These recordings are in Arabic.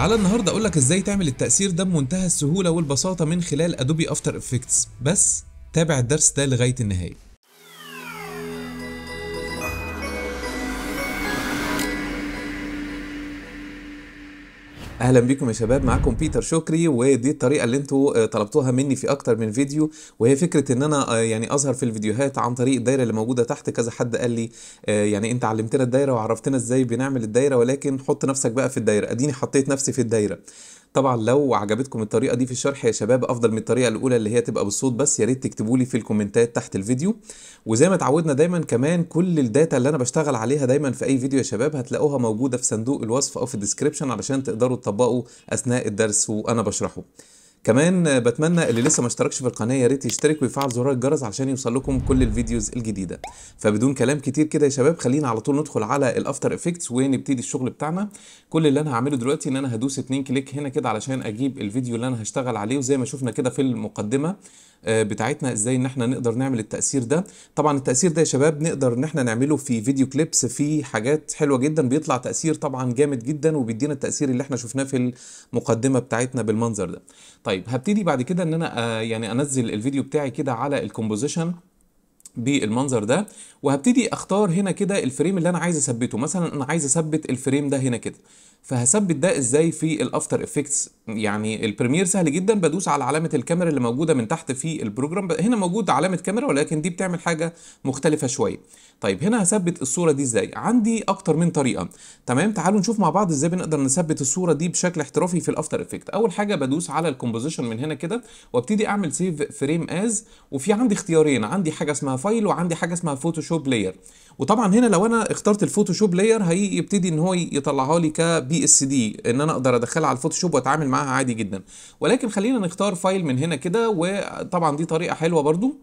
تعالى النهارده اقول لك ازاي تعمل التأثير ده بمنتهى السهولة والبساطة من خلال ادوبي افتر افكتس بس تابع الدرس ده لغاية النهاية اهلا بيكم يا شباب معاكم بيتر شكري ودي الطريقه اللي انتوا آه، طلبتوها مني في اكتر من فيديو وهي فكره ان انا آه، يعني اظهر في الفيديوهات عن طريق الدايره اللي موجوده تحت كذا حد قال لي آه، يعني انت علمتنا الدايره وعرفتنا ازاي بنعمل الدايره ولكن حط نفسك بقى في الدايره اديني حطيت نفسي في الدايره طبعا لو عجبتكم الطريقه دي في الشرح يا شباب افضل من الطريقه الاولى اللي هي تبقى بالصوت بس يا ريت تكتبوا لي في الكومنتات تحت الفيديو وزي ما اتعودنا دايما كمان كل الداتا اللي انا بشتغل عليها دايما في اي فيديو يا شباب هتلاقوها موجوده في صندوق الوصف او في الديسكربشن علشان تقدروا تطبقوا اثناء الدرس وانا بشرحه كمان بتمنى اللي لسه ما اشتركش في القناه يا ريت يشترك ويفعل زرار الجرس عشان يوصل لكم كل الفيديوز الجديده فبدون كلام كتير كده يا شباب خلينا على طول ندخل على الافتر افكتس ونبتدي الشغل بتاعنا كل اللي انا هعمله دلوقتي ان انا هدوس اتنين كليك هنا كده علشان اجيب الفيديو اللي انا هشتغل عليه وزي ما شفنا كده في المقدمه آه، بتاعتنا ازاي ان احنا نقدر نعمل التاثير ده طبعا التاثير ده يا شباب نقدر ان احنا نعمله في فيديو كليبس في حاجات حلوه جدا بيطلع تاثير طبعا جامد جدا وبيدينا التاثير اللي احنا شفناه في المقدمه بتاعتنا بالمنظر ده طيب هبتدي بعد كده ان انا آه، يعني انزل الفيديو بتاعي كده على الكومبوزيشن بالمنظر ده وهبتدي اختار هنا كده الفريم اللي انا عايز اثبته مثلا انا عايز اثبت الفريم ده هنا كده فهثبت ده ازاي في الافتر افكتس يعني البريمير سهل جدا بدوس على علامه الكاميرا اللي موجوده من تحت في البروجرام هنا موجود علامه كاميرا ولكن دي بتعمل حاجه مختلفه شويه طيب هنا هثبت الصوره دي ازاي عندي اكتر من طريقه تمام تعالوا نشوف مع بعض ازاي بنقدر نثبت الصوره دي بشكل احترافي في الافتر افكت اول حاجه بدوس على الكومبوزيشن من هنا كده وابتدي اعمل سيف فريم از وفي عندي اختيارين عندي حاجه اسمها فايل وعندي حاجه اسمها فوتوشوب لاير وطبعا هنا لو انا اخترت الفوتوشوب لاير هيبتدي ان هو يطلعها لي كبي اس دي ان انا اقدر ادخلها على الفوتوشوب واتعامل معاها عادي جدا ولكن خلينا نختار فايل من هنا كده وطبعا دي طريقه حلوه برضو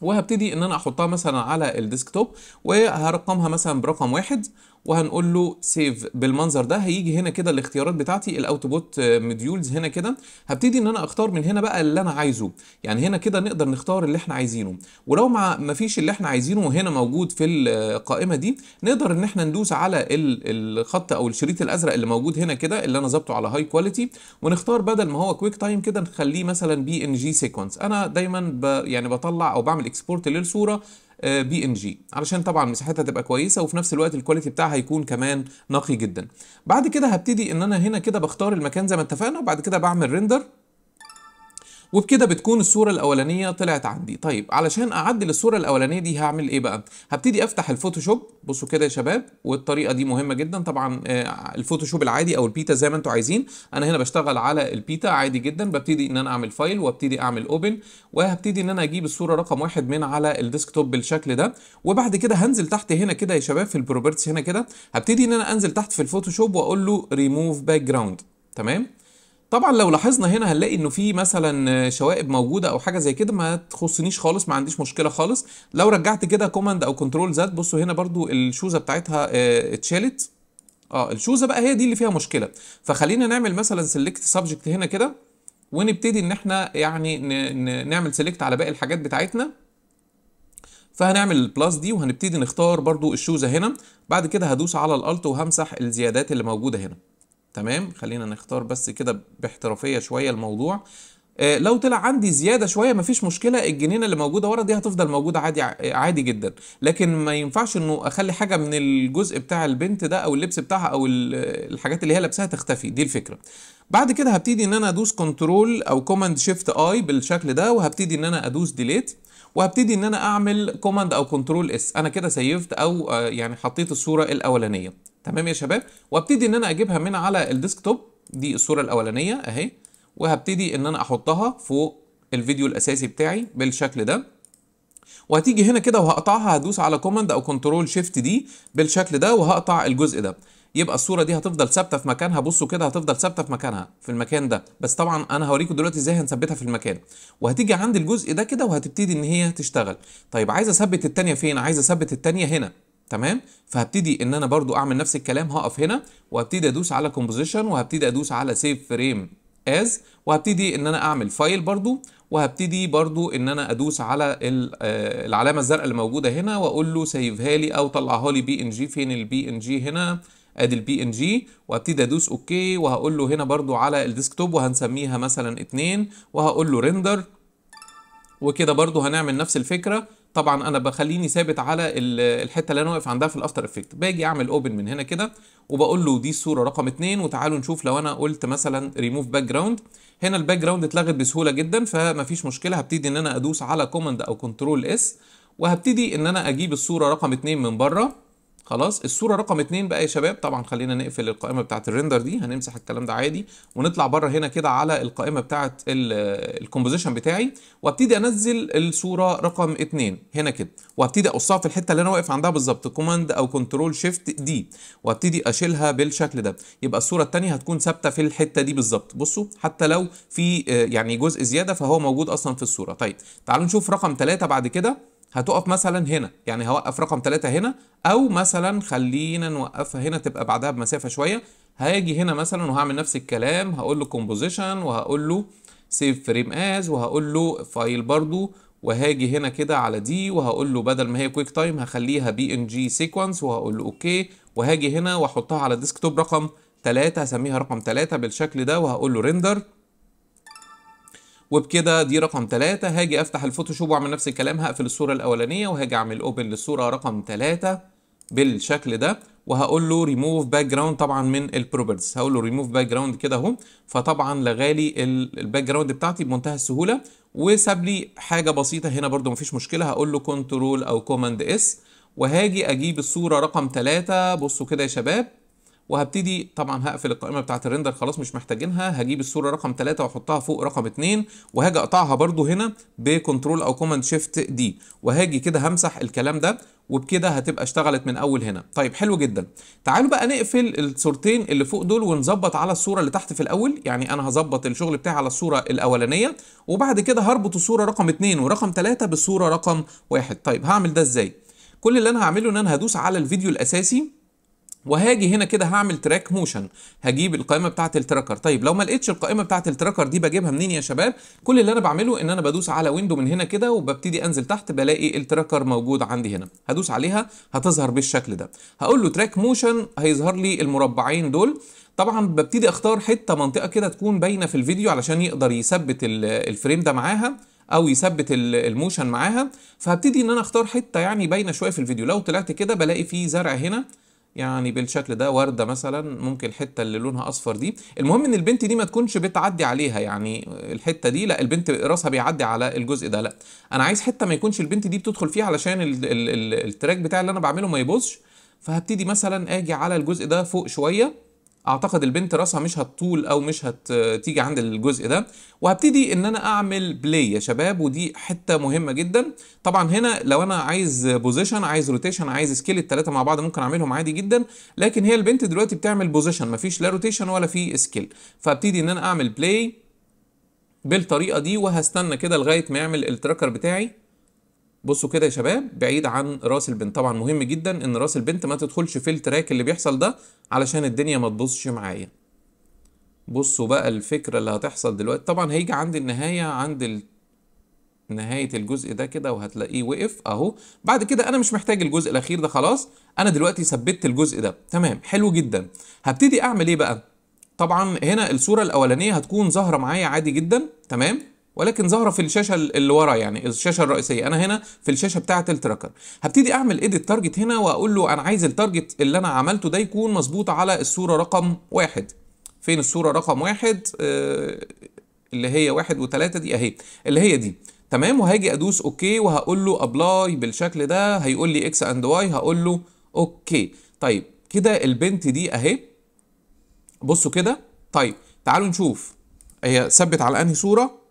وهبتدي ان انا احطها مثلا على الديسكتوب وهرقمها مثلا برقم واحد وهنقول له سيف بالمنظر ده هيجي هنا كده الاختيارات بتاعتي الاوتبوت آه، مديولز هنا كده هبتدي ان انا اختار من هنا بقى اللي انا عايزه يعني هنا كده نقدر نختار اللي احنا عايزينه ولو ما فيش اللي احنا عايزينه هنا موجود في القائمه آه، دي نقدر ان احنا ندوس على الخط او الشريط الازرق اللي موجود هنا كده اللي انا ظبطه على هاي كواليتي ونختار بدل ما هو كويك تايم كده نخليه مثلا بي ان جي سيكونس انا دايما ب يعني بطلع او بعمل اكسبورت للصوره بي ان جي علشان طبعا مساحتها تبقى كويسه وفي نفس الوقت الكواليتي بتاعها يكون كمان نقي جدا بعد كده هبتدي ان انا هنا كده بختار المكان زي ما اتفقنا وبعد كده بعمل ريندر وبكده بتكون الصورة الأولانية طلعت عندي طيب علشان أعدل الصورة الأولانية دي هعمل إيه بقى هبتدي أفتح الفوتوشوب بصوا كده يا شباب والطريقة دي مهمة جدا طبعا آه، الفوتوشوب العادي أو البيتا زي ما أنتم عايزين أنا هنا بشتغل على البيتا عادي جدا ببتدي إن أنا أعمل فايل وابتدي أعمل أوبن وهبتدي إن أنا أجيب الصورة رقم واحد من على الديسكتوب بالشكل ده وبعد كده هنزل تحت هنا كده يا شباب في البروبرتس هنا كده هبتدي إن أنا أنزل تحت في الفوتوشوب وأقول له ريموف باك جراوند تمام طبعا لو لاحظنا هنا هنلاقي انه في مثلا شوائب موجوده او حاجه زي كده ما تخصنيش خالص ما عنديش مشكله خالص لو رجعت كده كوماند او كنترول زد بصوا هنا برضو الشوزه بتاعتها آه، اتشالت اه الشوزه بقى هي دي اللي فيها مشكله فخلينا نعمل مثلا سيلكت سبجكت هنا كده ونبتدي ان احنا يعني نعمل سيلكت على باقي الحاجات بتاعتنا فهنعمل البلاس دي وهنبتدي نختار برضو الشوزه هنا بعد كده هدوس على الالت وهمسح الزيادات اللي موجوده هنا تمام خلينا نختار بس كده باحترافيه شويه الموضوع آه لو طلع عندي زياده شويه مفيش مشكله الجنينه اللي موجوده ورا دي هتفضل موجوده عادي آه، عادي جدا لكن ما ينفعش انه اخلي حاجه من الجزء بتاع البنت ده او اللبس بتاعها او الحاجات اللي هي لابساها تختفي دي الفكره بعد كده هبتدي ان انا ادوس كنترول او كوماند شيفت اي بالشكل ده وهبتدي ان انا ادوس ديليت وهبتدي ان انا اعمل كوماند او كنترول اس انا كده سيفت او آه، يعني حطيت الصوره الاولانيه تمام يا شباب وابتدي ان انا اجيبها من على الديسكتوب دي الصوره الاولانيه اهي وهبتدي ان انا احطها فوق الفيديو الاساسي بتاعي بالشكل ده وهتيجي هنا كده وهقطعها هدوس على كوماند او كنترول شيفت دي بالشكل ده وهقطع الجزء ده يبقى الصوره دي هتفضل ثابته في مكانها بصوا كده هتفضل ثابته في مكانها في المكان ده بس طبعا انا هوريكم دلوقتي ازاي هنثبتها في المكان وهتيجي عند الجزء ده كده وهتبتدي ان هي تشتغل طيب عايز اثبت الثانيه فين عايز اثبت الثانيه هنا تمام فهبتدي ان انا برضو اعمل نفس الكلام هقف هنا وهبتدي ادوس على كومبوزيشن وهبتدي ادوس على سيف فريم از وهبتدي ان انا اعمل فايل برضو وهبتدي برضو ان انا ادوس على آه، العلامه الزرقاء اللي موجوده هنا واقول له سيفها لي او طلعها لي بي ان جي فين البي ان جي هنا ادي البي ان جي وابتدي ادوس اوكي وهقول له هنا برضو على الديسكتوب وهنسميها مثلا اتنين وهقول له ريندر وكده برضو هنعمل نفس الفكره طبعا انا بخليني ثابت على الحته اللي انا واقف عندها في الافتر افكت باجي اعمل اوبن من هنا كده وبقول له دي الصوره رقم 2 وتعالوا نشوف لو انا قلت مثلا ريموف باك جراوند هنا الباك جراوند اتلغت بسهوله جدا فمفيش مشكله هبتدي ان انا ادوس على كوماند او كنترول اس وهبتدي ان انا اجيب الصوره رقم 2 من بره خلاص الصوره رقم اتنين بقى يا شباب طبعا خلينا نقفل القائمه بتاعه الريندر دي هنمسح الكلام ده عادي ونطلع بره هنا كده على القائمه بتاعه الكومبوزيشن بتاعي وابتدي انزل الصوره رقم اتنين هنا كده وابتدي اقصها في الحته اللي انا واقف عندها بالظبط كوماند او كنترول شيفت دي وابتدي اشيلها بالشكل ده يبقى الصوره الثانيه هتكون ثابته في الحته دي بالظبط بصوا حتى لو في آه، يعني جزء زياده فهو موجود اصلا في الصوره طيب تعالوا نشوف رقم ثلاثة بعد كده هتقف مثلا هنا يعني هوقف رقم 3 هنا او مثلا خلينا نوقفها هنا تبقى بعدها بمسافه شويه هاجي هنا مثلا وهعمل نفس الكلام هقول له كومبوزيشن وهقول له سيف فريم از وهقول له فايل برضو وهاجي هنا كده على دي وهقول له بدل ما هي كويك تايم هخليها بي ان جي سيكونس وهقول له اوكي وهاجي هنا واحطها على ديسكتوب رقم 3 هسميها رقم 3 بالشكل ده وهقول له ريندر وبكده دي رقم 3 هاجي افتح الفوتوشوب واعمل نفس الكلام هقفل الصوره الاولانيه وهاجي اعمل اوبن للصوره رقم 3 بالشكل ده وهقول له ريموف باك جراوند طبعا من البروبرتيز هقول له ريموف باك جراوند كده اهو فطبعا لغالي الباك جراوند بتاعتي بمنتهى السهوله وساب لي حاجه بسيطه هنا برده مفيش مشكله هقول له كنترول او كوماند اس وهاجي اجيب الصوره رقم 3 بصوا كده يا شباب وهبتدي طبعا هقفل القائمه بتاعه الريندر خلاص مش محتاجينها هجيب الصوره رقم 3 واحطها فوق رقم 2 وهاجي اقطعها برده هنا بكنترول او كوماند شيفت دي وهاجي كده همسح الكلام ده وبكده هتبقى اشتغلت من اول هنا طيب حلو جدا تعالوا بقى نقفل الصورتين اللي فوق دول ونظبط على الصوره اللي تحت في الاول يعني انا هظبط الشغل بتاعي على الصوره الاولانيه وبعد كده هربط الصوره رقم 2 ورقم 3 بالصوره رقم 1 طيب هعمل ده ازاي كل اللي انا هعمله ان انا هدوس على الفيديو الاساسي وهاجي هنا كده هعمل تراك موشن هجيب القائمه بتاعه التراكر طيب لو ما لقيتش القائمه بتاعه التراكر دي بجيبها منين يا شباب كل اللي انا بعمله ان انا بدوس على ويندو من هنا كده وببتدي انزل تحت بلاقي التراكر موجود عندي هنا هدوس عليها هتظهر بالشكل ده هقول له تراك موشن هيظهر لي المربعين دول طبعا ببتدي اختار حته منطقه كده تكون باينه في الفيديو علشان يقدر يثبت الفريم ده معاها او يثبت الموشن معاها فهبتدي ان انا اختار حته يعني باينه شويه في الفيديو لو طلعت كده بلاقي في زرع هنا يعني بالشكل ده ورده مثلا ممكن الحته اللي لونها اصفر دي المهم ان البنت دي ما تكونش بتعدي عليها يعني الحته دي لا البنت راسها بيعدي على الجزء ده لا انا عايز حته ما يكونش البنت دي بتدخل فيها علشان التراك بتاعي اللي انا بعمله ما يبوظش فهبتدي مثلا اجي على الجزء ده فوق شويه اعتقد البنت راسها مش هتطول او مش هتيجي عند الجزء ده وهبتدي ان انا اعمل بلاي يا شباب ودي حته مهمه جدا طبعا هنا لو انا عايز بوزيشن عايز روتيشن عايز سكيل الثلاثه مع بعض ممكن اعملهم عادي جدا لكن هي البنت دلوقتي بتعمل بوزيشن مفيش لا روتيشن ولا في سكيل فابتدي ان انا اعمل بلاي بالطريقه دي وهستنى كده لغايه ما يعمل التراكر بتاعي بصوا كده يا شباب بعيد عن راس البنت طبعا مهم جدا ان راس البنت ما تدخلش في التراك اللي بيحصل ده علشان الدنيا ما تبصش معايا بصوا بقى الفكره اللي هتحصل دلوقتي طبعا هيجي عند النهايه عند ال... نهايه الجزء ده كده وهتلاقيه وقف اهو بعد كده انا مش محتاج الجزء الاخير ده خلاص انا دلوقتي ثبتت الجزء ده تمام حلو جدا هبتدي اعمل ايه بقى طبعا هنا الصوره الاولانيه هتكون ظاهره معايا عادي جدا تمام ولكن ظاهره في الشاشه اللي ورا يعني الشاشه الرئيسيه انا هنا في الشاشه بتاعه التراكر هبتدي اعمل ايديت تارجت هنا واقول له انا عايز التارجت اللي انا عملته ده يكون مظبوط على الصوره رقم واحد فين الصوره رقم واحد آه اللي هي واحد وثلاثة دي اهي اللي هي دي تمام وهاجي ادوس اوكي وهقول له ابلاي بالشكل ده هيقول لي اكس اند واي هقول له اوكي طيب كده البنت دي اهي بصوا كده طيب تعالوا نشوف هي ثبت على انهي صوره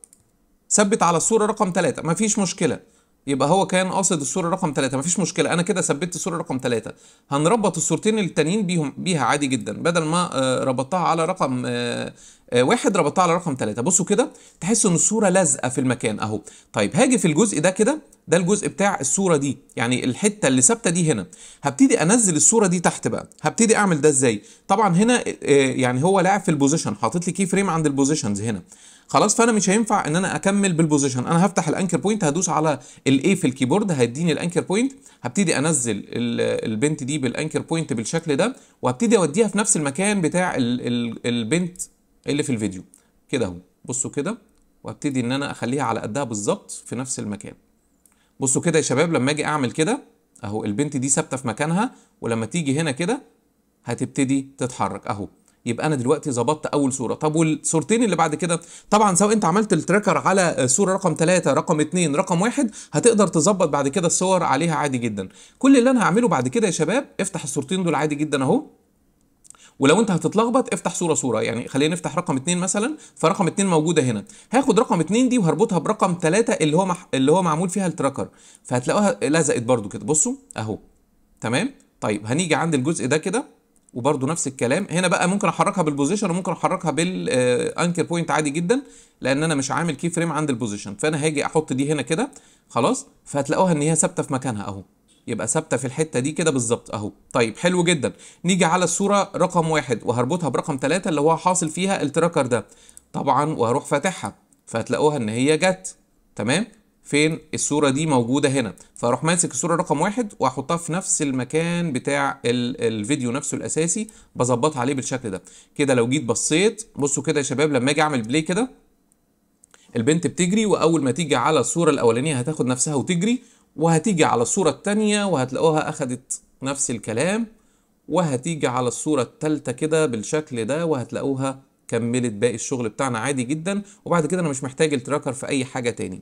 ثبت على الصوره رقم 3 مفيش مشكله يبقى هو كان قاصد الصوره رقم 3 مفيش مشكله انا كده ثبتت الصوره رقم 3 هنربط الصورتين التانيين بيهم بيها عادي جدا بدل ما آه، ربطتها على رقم آه، آه، واحد ربطتها على رقم 3 بصوا كده تحسوا ان الصوره لازقه في المكان اهو طيب هاجي في الجزء ده كده ده الجزء بتاع الصوره دي يعني الحته اللي ثابته دي هنا هبتدي انزل الصوره دي تحت بقى هبتدي اعمل ده ازاي طبعا هنا يعني هو لاعب في البوزيشن حاطط لي كي فريم عند البوزيشنز هنا خلاص فانا مش هينفع ان انا اكمل بالبوزيشن انا هفتح الانكر بوينت هدوس على الاي في الكيبورد هيديني الانكر بوينت هبتدي انزل البنت دي بالانكر بوينت بالشكل ده وهبتدي اوديها في نفس المكان بتاع البنت اللي في الفيديو كده اهو بصوا كده وابتدي ان انا اخليها على قدها بالظبط في نفس المكان بصوا كده يا شباب لما اجي اعمل كده اهو البنت دي ثابته في مكانها ولما تيجي هنا كده هتبتدي تتحرك اهو يبقى انا دلوقتي ظبطت اول صوره طب والصورتين اللي بعد كده طبعا سواء انت عملت التراكر على صوره رقم 3 رقم 2 رقم 1 هتقدر تظبط بعد كده الصور عليها عادي جدا كل اللي انا هعمله بعد كده يا شباب افتح الصورتين دول عادي جدا اهو ولو انت هتتلخبط افتح صوره صوره يعني خلينا نفتح رقم 2 مثلا فرقم 2 موجوده هنا هاخد رقم 2 دي وهربطها برقم 3 اللي هو مح... اللي هو معمول فيها التراكر فهتلاقوها لزقت برده كده بصوا اهو تمام طيب هنيجي عند الجزء ده كده وبرده نفس الكلام هنا بقى ممكن احركها بالبوزيشن وممكن احركها بالانكر آه، بوينت عادي جدا لان انا مش عامل كي فريم عند البوزيشن فانا هاجي احط دي هنا كده خلاص فهتلاقوها ان هي ثابته في مكانها اهو يبقى ثابته في الحته دي كده بالظبط اهو طيب حلو جدا نيجي على الصوره رقم واحد وهربطها برقم ثلاثة اللي هو حاصل فيها التراكر ده طبعا وهروح فاتحها فهتلاقوها ان هي جت تمام فين الصوره دي موجوده هنا فاروح ماسك الصوره رقم واحد واحطها في نفس المكان بتاع الفيديو نفسه الاساسي بظبطها عليه بالشكل ده كده لو جيت بصيت بصوا كده يا شباب لما اجي اعمل بلاي كده البنت بتجري واول ما تيجي على الصوره الاولانيه هتاخد نفسها وتجري وهتيجي على الصوره الثانيه وهتلاقوها اخدت نفس الكلام وهتيجي على الصوره الثالثه كده بالشكل ده وهتلاقوها كملت باقي الشغل بتاعنا عادي جدا وبعد كده انا مش محتاج التراكر في اي حاجه تاني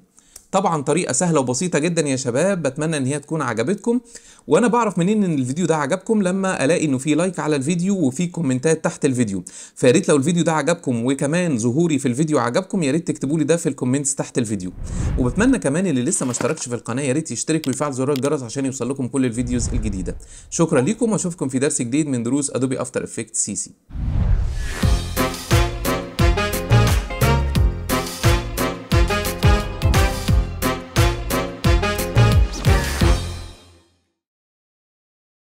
طبعا طريقه سهله وبسيطه جدا يا شباب بتمنى ان هي تكون عجبتكم وانا بعرف منين ان الفيديو ده عجبكم لما الاقي انه في لايك على الفيديو وفي كومنتات تحت الفيديو فياريت لو الفيديو ده عجبكم وكمان ظهوري في الفيديو عجبكم يا ريت تكتبوا لي ده في الكومنتس تحت الفيديو وبتمنى كمان اللي لسه ما اشتركش في القناه يا ريت يشترك ويفعل زر الجرس عشان يوصل لكم كل الفيديوز الجديده شكرا لكم واشوفكم في درس جديد من دروس ادوبي افتر افكت سي سي